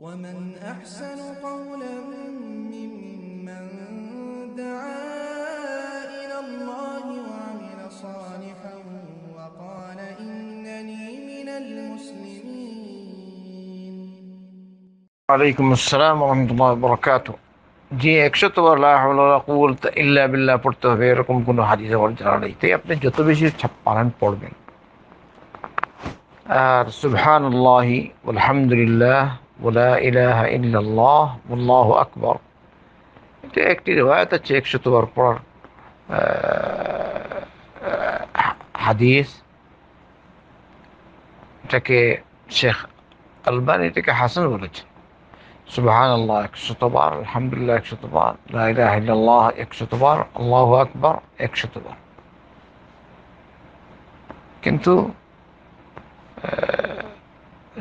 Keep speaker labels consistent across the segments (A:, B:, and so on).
A: ومن أحسن قولا ممن دعا إلى الله وعمل صالحا وقال إنني من المسلمين عليكم السلام ورحمة الله وبركاته জি একশো তোমার ইল্লা বিল্লাহ পড়তে হবে এরকম কোনো হাদিস অর্জনা নেই তাই আপনি যত বেশি পারেন পড়বেন আর সুবহান আল্লাহি ওলা ইলাহা ইল্লাল্লাহ আল্লাহ আকবর এটা একটি রেওয়ায়ত আছে তোবার পর হাদিস এটাকে শেখ আলবানি এটাকে হাসান বলেছে সুবাহান আল্লাহ একশতবার আলহামদুলিল্লাহ একশতবার লাহ তোবার আল্লাহ আকবর একশো তোবার কিন্তু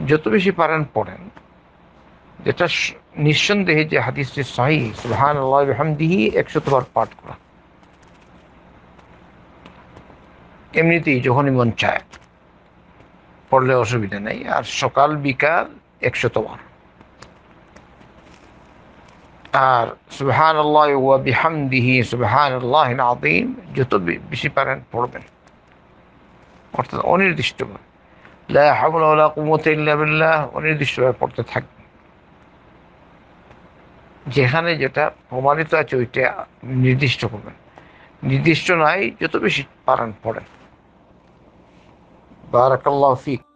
A: যত বেশি পারেন পড়েন এটা নিঃসন্দেহে যে হাদিসটি সাহি সুলহান আল্লাহামদিহি একশতবার পাঠ করা এমনিতেই যখনই মন চায় পড়লে অসুবিধা নেই আর সকাল বিকাল একশতবার আর সুহান আল্লাহ ওয়া বিহামদিহি সুবহান আল্লাহ আদিম যত বেশি পারেন পড়বেন অর্থাৎ অনির্দিষ্টভাবে অনির্দিষ্টভাবে পড়তে থাকবে যেখানে যেটা প্রমাণিত আছে ওইটা নির্দিষ্ট করবেন নির্দিষ্ট নাই যত বেশি পারেন পড়েন বারাকাল্লাহ ফিক